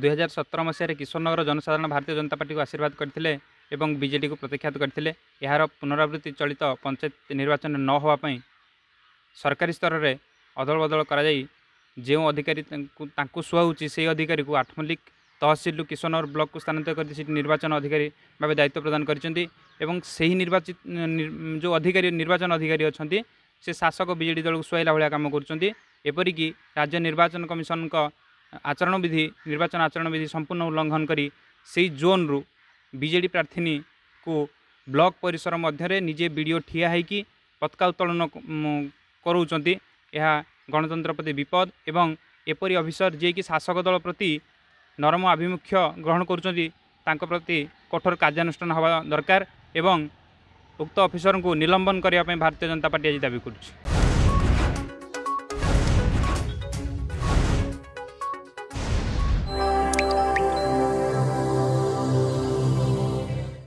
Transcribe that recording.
দুই হাজার সতের মশায় কিশোরনগর জনসাধারণ ভারতীয় জনতা পার্টিকে আশীর্বাদ করে এবং বিজেডিকে প্রত্যাখ্যাত করে এর পুনরাবৃত্তি চলিত পঞ্চায়েত নির্বাচন নহওয়া সরকারি স্তরের অদল বদল করা যে অধিকারী তাঁকু সুহাউছি সেই অধিকারী আটমল্লিক তহসিলু কিশোরনগর ব্লকু স্থানান্তর করে সেটি নির্বাচন অধিকারী ভাবে দায়িত্ব প্রদান করেছেন এবং সেই নির্বাচিত যে অধিকারী নির্বাচন অধিকারী অনেক সে শাসক বিজেডি দলক সুহাইলা ভাগ কাম করছেন এপরিকি রাজ্য নির্বাচন কমিশনক আচরণবিধি নির্বাচন আচরণবিধি সম্পূর্ণ উল্লঙ্ঘন করে সেই জোন্রু বিজেডি প্রার্থীনীকে ব্লক পরিসর মধ্যে নিজে বিডিও ঠিয়া হয়েকি পতাকা উত্তোলন করছেন ଏହା ଗଣତନ୍ତ୍ର ପ୍ରତି ବିପଦ ଏବଂ ଏପରି ଅଫିସର ଯିଏକି ଶାସକ ଦଳ ପ୍ରତି ନରମ ଆଭିମୁଖ୍ୟ ଗ୍ରହଣ କରୁଛନ୍ତି ତାଙ୍କ ପ୍ରତି କଠୋର କାର୍ଯ୍ୟାନୁଷ୍ଠାନ ହେବା ଦରକାର ଏବଂ ଉକ୍ତ ଅଫିସରଙ୍କୁ ନିଲମ୍ବନ କରିବା ପାଇଁ ଭାରତୀୟ ଜନତା ପାର୍ଟି ଆଜି ଦାବି କରୁଛି